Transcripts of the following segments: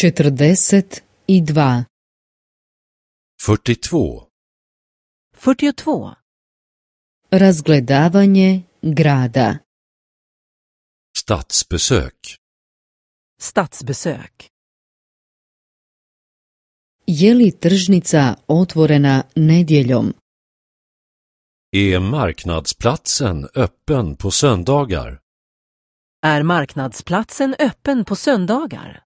četrdeset 42. 42. Razgledavanje grada. Statsbesök. Statsbesök. Je li tržnica otvorena nedjeljom? Är marknadsplatsen öppen på söndagar? Är marknadsplatsen öppen på söndagar?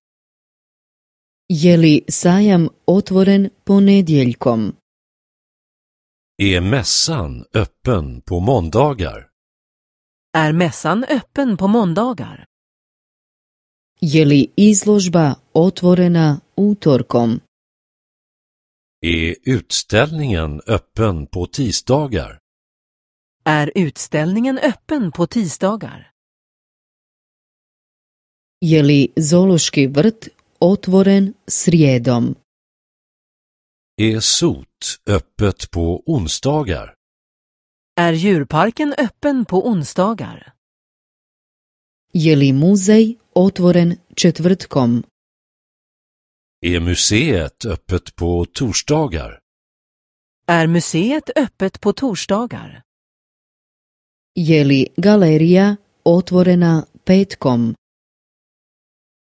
Je li sajam otvoren ponedjeljkom? Är mässan öppen på måndagar? Är mässan öppen på måndagar? Je li izložba otvorena utorkom? Är utställningen öppen på tisdagar? Är utställningen öppen på tisdagar? Je li zoološki vrt otvoren srijedom. Är SOT öppet på onsdagar? Är djurparken öppen på onsdagar? Je muzej otvoren četvrtkom? Är museet öppet på torsdagar? Är museet öppet på torsdagar? Je li otvorena petkom?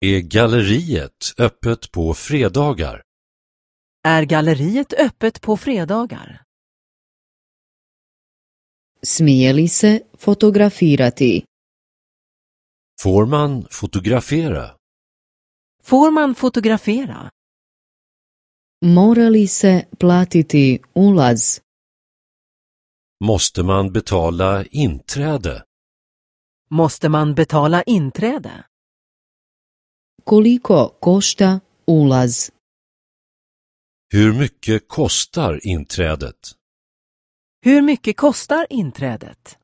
Är galleriet öppet på fredagar? Är galleriet öppet på fredagar? Smije li se fotografirati? Får man fotografera? Får man fotografera? Mora se platiti ulaz? Måste man betala inträde? Måste man betala inträde? Koliko košta ulaz? Hur mycket kostar inträdet? Hur mycket kostar inträdet?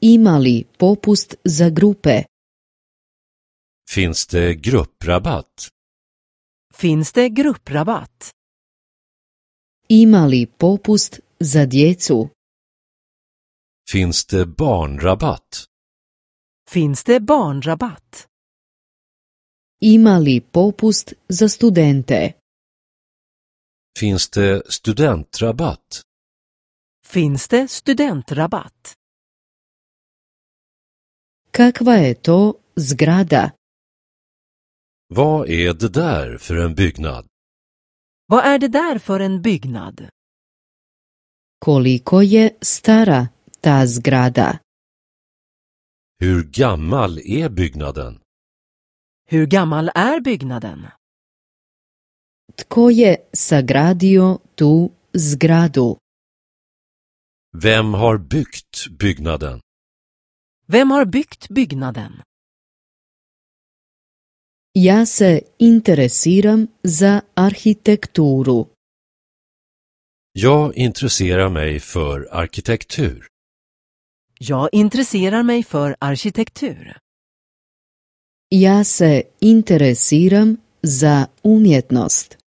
Imali popust za grupe? Finns det grupprabatt? Finns det grupprabatt? Imali popust za djecu? Finns det barnrabatt? Finns det barnrabatt? Ima popust za studente? Finns det studentrabatt? Finns det studentrabatt? Kakva je to zgrada? Vad är det där för en byggnad? Vad är det där för en byggnad? Koliko je stara ta zgrada? Hur gammal är byggnaden? Hur gammal är byggnaden? Tko sagradio tu zgradu? Vem har byggt byggnaden? Vem har byggt byggnaden? Ja se interesiram za arhitekturu. Jag intresserar mig för arkitektur. Jag intresserar mig för arkitektur. Ja se interesiram za umjetnost.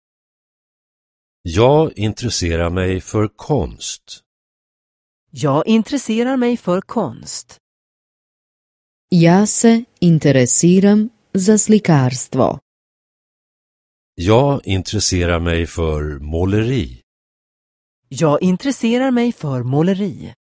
Jag intresserar mig för konst. Jag intresserar mig för konst. Ja se interesiram za slikarstvo. Jag intresserar mig för måleri. Jag intresserar mig för måleri.